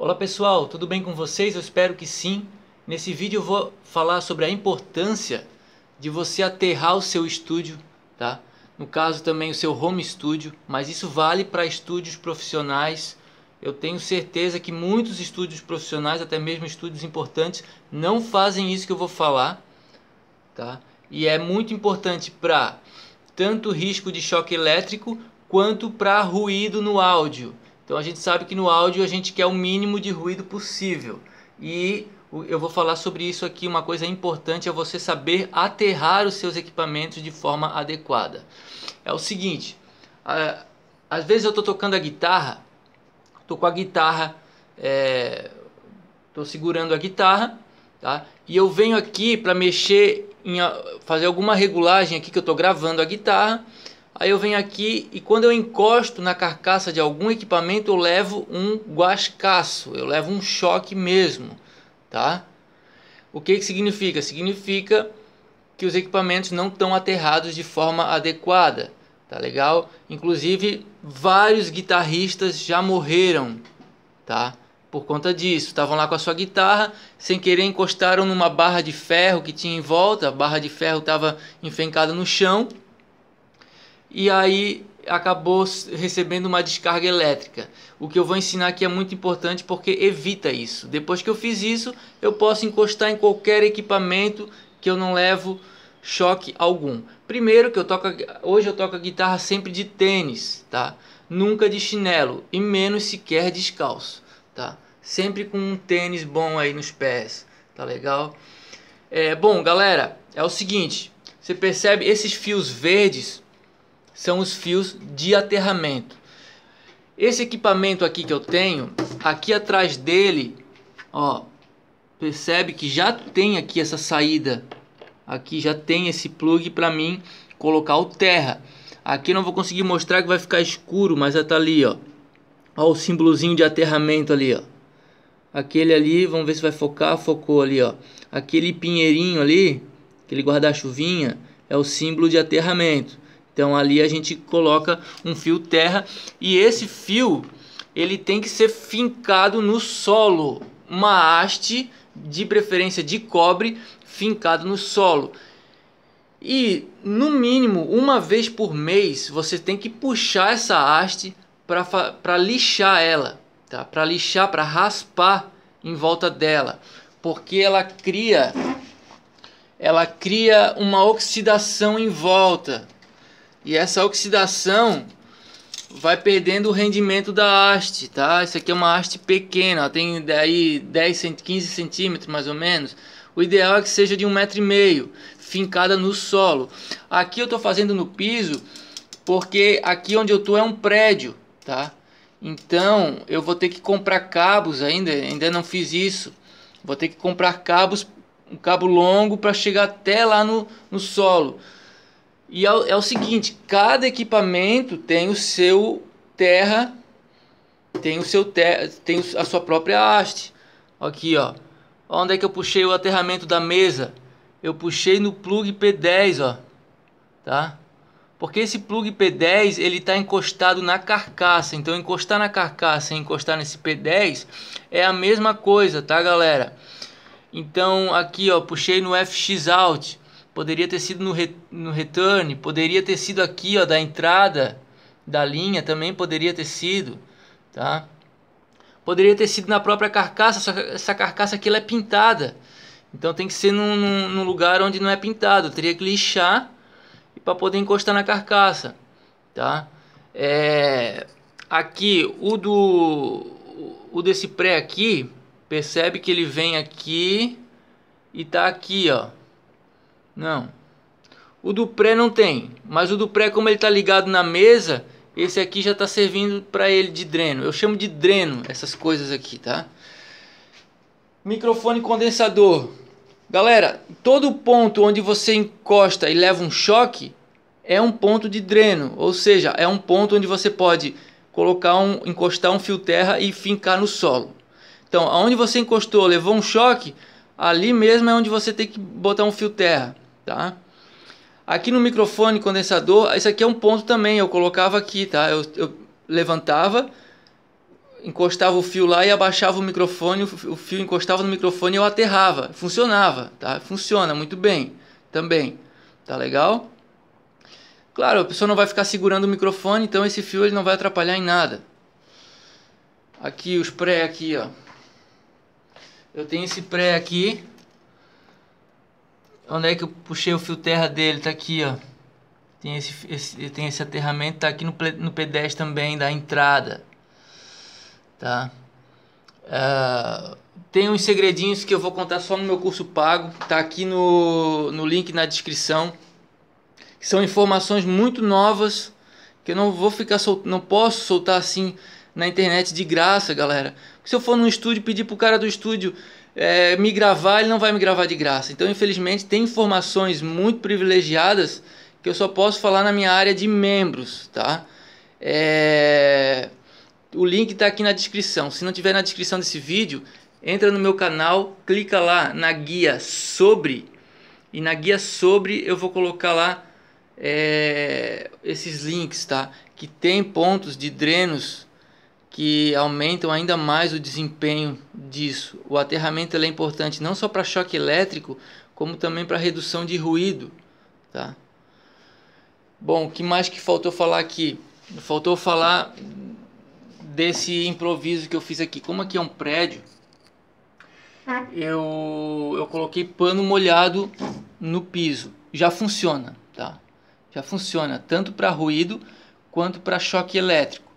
Olá pessoal, tudo bem com vocês? Eu espero que sim. Nesse vídeo eu vou falar sobre a importância de você aterrar o seu estúdio, tá? No caso também o seu home studio, mas isso vale para estúdios profissionais. Eu tenho certeza que muitos estúdios profissionais, até mesmo estúdios importantes, não fazem isso que eu vou falar, tá? E é muito importante para tanto risco de choque elétrico quanto para ruído no áudio. Então a gente sabe que no áudio a gente quer o mínimo de ruído possível. E eu vou falar sobre isso aqui. Uma coisa importante é você saber aterrar os seus equipamentos de forma adequada. É o seguinte: às vezes eu estou tocando a guitarra, estou com a guitarra, estou é, segurando a guitarra, tá? e eu venho aqui para mexer, em, fazer alguma regulagem aqui que eu estou gravando a guitarra. Aí eu venho aqui e quando eu encosto na carcaça de algum equipamento, eu levo um guascaço, eu levo um choque mesmo, tá? O que, que significa? Significa que os equipamentos não estão aterrados de forma adequada, tá legal? Inclusive, vários guitarristas já morreram, tá? Por conta disso, estavam lá com a sua guitarra, sem querer encostaram numa barra de ferro que tinha em volta, a barra de ferro estava enfencada no chão, e aí acabou recebendo uma descarga elétrica. O que eu vou ensinar aqui é muito importante porque evita isso. Depois que eu fiz isso, eu posso encostar em qualquer equipamento que eu não levo choque algum. Primeiro que eu toco, hoje eu toco a guitarra sempre de tênis, tá? Nunca de chinelo e menos sequer descalço, tá? Sempre com um tênis bom aí nos pés, tá legal? É, bom, galera, é o seguinte, você percebe esses fios verdes são os fios de aterramento. Esse equipamento aqui que eu tenho, aqui atrás dele, ó, percebe que já tem aqui essa saída. Aqui já tem esse plug para mim colocar o terra. Aqui não vou conseguir mostrar que vai ficar escuro, mas já tá ali, ó. Ó o símbolozinho de aterramento ali, ó. Aquele ali, vamos ver se vai focar, focou ali, ó. Aquele pinheirinho ali, aquele guarda-chuvinha, é o símbolo de aterramento. Então ali a gente coloca um fio terra e esse fio ele tem que ser fincado no solo, uma haste de preferência de cobre fincado no solo. E no mínimo uma vez por mês você tem que puxar essa haste para lixar ela, tá? Para lixar, para raspar em volta dela, porque ela cria ela cria uma oxidação em volta. E essa oxidação vai perdendo o rendimento da haste, tá? Isso aqui é uma haste pequena, ó, tem daí 10, 15 centímetros mais ou menos. O ideal é que seja de um metro e meio, fincada no solo. Aqui eu estou fazendo no piso, porque aqui onde eu tô é um prédio, tá? Então eu vou ter que comprar cabos ainda, ainda não fiz isso. Vou ter que comprar cabos, um cabo longo para chegar até lá no, no solo. E é, é, o seguinte, cada equipamento tem o seu terra, tem o seu ter, tem a sua própria haste. Aqui, ó. Onde é que eu puxei o aterramento da mesa? Eu puxei no plug P10, ó. Tá? Porque esse plug P10, ele está encostado na carcaça. Então, encostar na carcaça e encostar nesse P10 é a mesma coisa, tá, galera? Então, aqui, ó, puxei no FX Alt poderia ter sido no, re, no return, poderia ter sido aqui ó, da entrada da linha, também poderia ter sido, tá? Poderia ter sido na própria carcaça, só que essa carcaça aqui ela é pintada. Então tem que ser num, num, num lugar onde não é pintado. Eu teria que lixar para poder encostar na carcaça, tá? É, aqui o do o desse pré aqui percebe que ele vem aqui e tá aqui, ó. Não. O do pré não tem, mas o do pré como ele está ligado na mesa, esse aqui já está servindo para ele de dreno. Eu chamo de dreno essas coisas aqui, tá? Microfone condensador. Galera, todo ponto onde você encosta e leva um choque é um ponto de dreno, ou seja, é um ponto onde você pode colocar um, encostar um fio terra e fincar no solo. Então, aonde você encostou, levou um choque, ali mesmo é onde você tem que botar um fio terra tá? Aqui no microfone condensador, esse aqui é um ponto também, eu colocava aqui, tá? Eu, eu levantava, encostava o fio lá e abaixava o microfone, o fio encostava no microfone e eu aterrava. Funcionava, tá? Funciona muito bem também, tá legal? Claro, a pessoa não vai ficar segurando o microfone, então esse fio ele não vai atrapalhar em nada. Aqui os pré aqui, ó. Eu tenho esse pré aqui, Onde é que eu puxei o fio terra dele? Tá aqui, ó. Tem esse, esse tem esse aterramento, tá aqui no, no P10 também, da entrada. Tá? Uh, tem uns segredinhos que eu vou contar só no meu curso pago. Tá aqui no, no link na descrição. São informações muito novas que eu não vou ficar sol... não posso soltar assim na internet de graça, galera. Se eu for num estúdio pedir pro cara do estúdio é, me gravar, ele não vai me gravar de graça. Então, infelizmente, tem informações muito privilegiadas que eu só posso falar na minha área de membros, tá? É... O link está aqui na descrição. Se não tiver na descrição desse vídeo, entra no meu canal, clica lá na guia sobre e na guia sobre eu vou colocar lá é, esses links, tá? Que tem pontos de drenos que aumentam ainda mais o desempenho disso. O aterramento é importante não só para choque elétrico, como também para redução de ruído. Tá? Bom, o que mais que faltou falar aqui? Faltou falar desse improviso que eu fiz aqui. Como aqui é um prédio, eu, eu coloquei pano molhado no piso. Já funciona, tá? Já funciona tanto para ruído quanto para choque elétrico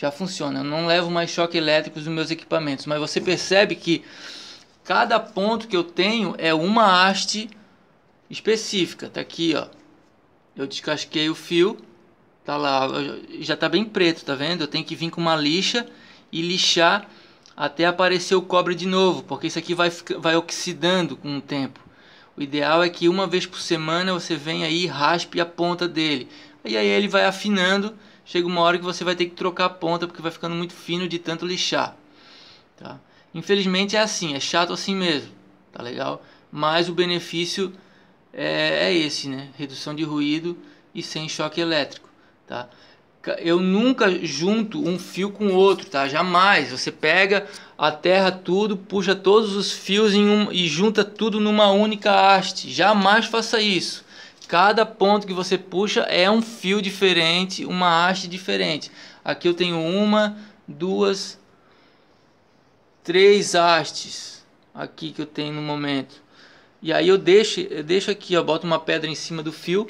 já funciona. Eu não levo mais choque elétrico nos meus equipamentos, mas você percebe que cada ponto que eu tenho é uma haste específica. Tá aqui, ó. Eu descasquei o fio, tá lá, já tá bem preto, tá vendo? Eu tenho que vir com uma lixa e lixar até aparecer o cobre de novo, porque isso aqui vai, vai oxidando com o tempo. O ideal é que uma vez por semana você venha aí e raspe a ponta dele. E aí ele vai afinando chega uma hora que você vai ter que trocar a ponta porque vai ficando muito fino de tanto lixar. Tá? Infelizmente é assim, é chato assim mesmo, tá legal? Mas o benefício é, é esse, né? Redução de ruído e sem choque elétrico, tá? Eu nunca junto um fio com outro, tá? Jamais. Você pega a terra tudo, puxa todos os fios em um, e junta tudo numa única haste. Jamais faça isso Cada ponto que você puxa é um fio diferente, uma haste diferente. Aqui eu tenho uma, duas, três hastes aqui que eu tenho no momento. E aí eu deixo, eu deixo aqui, ó, boto uma pedra em cima do fio,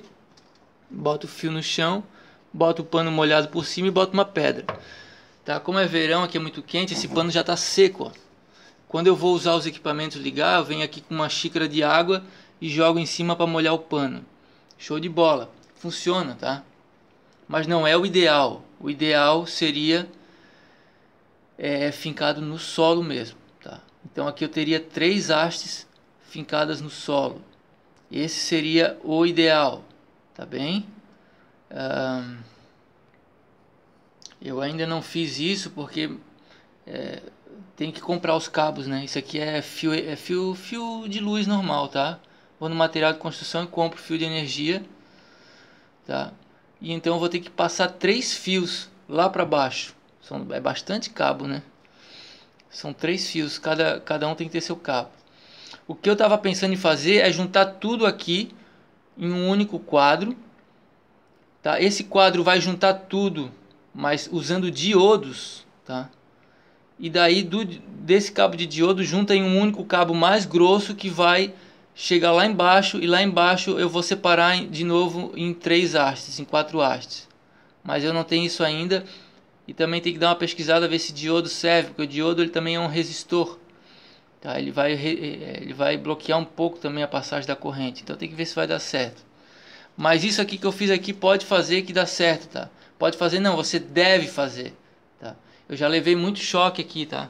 boto o fio no chão, boto o pano molhado por cima e boto uma pedra. Tá? Como é verão, aqui é muito quente, esse pano já está seco. Ó. Quando eu vou usar os equipamentos ligar, eu venho aqui com uma xícara de água e jogo em cima para molhar o pano. Show de bola. Funciona, tá? Mas não é o ideal. O ideal seria é, fincado no solo mesmo, tá? Então aqui eu teria três hastes fincadas no solo. Esse seria o ideal, tá bem? Um, eu ainda não fiz isso porque é, tem que comprar os cabos, né? Isso aqui é fio, é fio, fio de luz normal, tá? vou no material de construção e compro fio de energia, tá? E então eu vou ter que passar três fios lá para baixo. São, é bastante cabo, né? São três fios, cada, cada um tem que ter seu cabo. O que eu estava pensando em fazer é juntar tudo aqui em um único quadro. Tá? Esse quadro vai juntar tudo, mas usando diodos. Tá? E daí do, desse cabo de diodo junta em um único cabo mais grosso que vai chegar lá embaixo e lá embaixo eu vou separar de novo em três hastes, em quatro hastes. Mas eu não tenho isso ainda e também tem que dar uma pesquisada ver se diodo serve, porque o diodo ele também é um resistor. Tá? Ele, vai, eh, eh, ele vai bloquear um pouco também a passagem da corrente, então tem que ver se vai dar certo. Mas isso aqui que eu fiz aqui pode fazer que dá certo, tá? Pode fazer não, você deve fazer, tá? Eu já levei muito choque aqui, tá?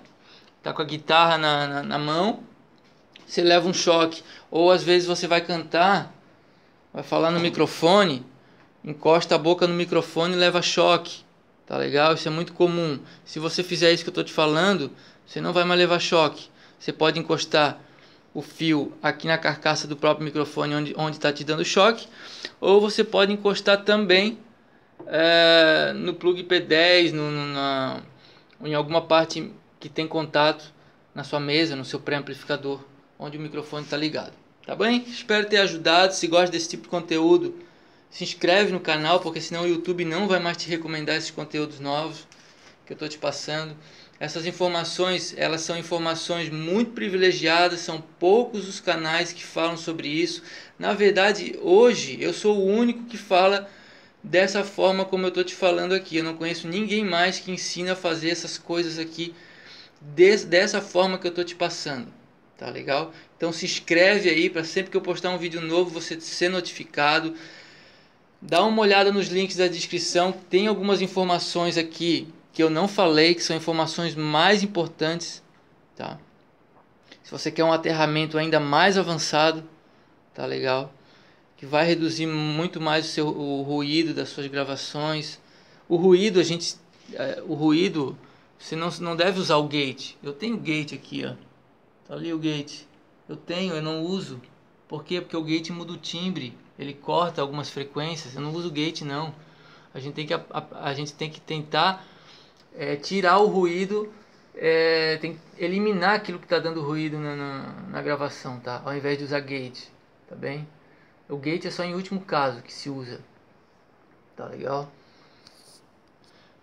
Tá com a guitarra na, na, na mão, você leva um choque. Ou às vezes você vai cantar, vai falar no microfone, encosta a boca no microfone e leva choque. Tá legal? Isso é muito comum. Se você fizer isso que eu tô te falando, você não vai mais levar choque. Você pode encostar o fio aqui na carcaça do próprio microfone onde está te dando choque, ou você pode encostar também é, no plug P10, no, no, na, em alguma parte que tem contato na sua mesa, no seu pré-amplificador onde o microfone está ligado. Tá bem? Espero ter ajudado. Se gosta desse tipo de conteúdo, se inscreve no canal, porque senão o YouTube não vai mais te recomendar esses conteúdos novos que eu estou te passando. Essas informações, elas são informações muito privilegiadas, são poucos os canais que falam sobre isso. Na verdade, hoje eu sou o único que fala dessa forma como eu estou te falando aqui. Eu não conheço ninguém mais que ensina a fazer essas coisas aqui dessa forma que eu estou te passando tá legal? Então se inscreve aí para sempre que eu postar um vídeo novo você ser notificado. Dá uma olhada nos links da descrição, tem algumas informações aqui que eu não falei, que são informações mais importantes, tá? Se você quer um aterramento ainda mais avançado, tá legal? Que vai reduzir muito mais o, seu, o ruído das suas gravações. O ruído, a gente. É, o ruído, você não, não deve usar o gate. Eu tenho gate aqui, ó Tá ali o gate. Eu tenho, eu não uso. Por quê? Porque o gate muda o timbre, ele corta algumas frequências. Eu não uso o gate não. A gente tem que, a, a, a gente tem que tentar é, tirar o ruído, é, tem que eliminar aquilo que está dando ruído na, na, na gravação, tá? Ao invés de usar gate, tá bem? O gate é só em último caso que se usa. Tá legal?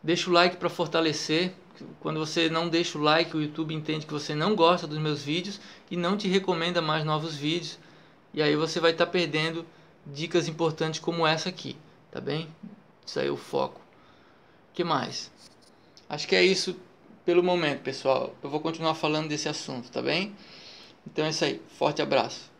Deixa o like para fortalecer. Quando você não deixa o like, o YouTube entende que você não gosta dos meus vídeos e não te recomenda mais novos vídeos. E aí você vai estar tá perdendo dicas importantes como essa aqui, tá bem? Isso aí é o foco. que mais? Acho que é isso pelo momento, pessoal. Eu vou continuar falando desse assunto, tá bem? Então é isso aí. Forte abraço.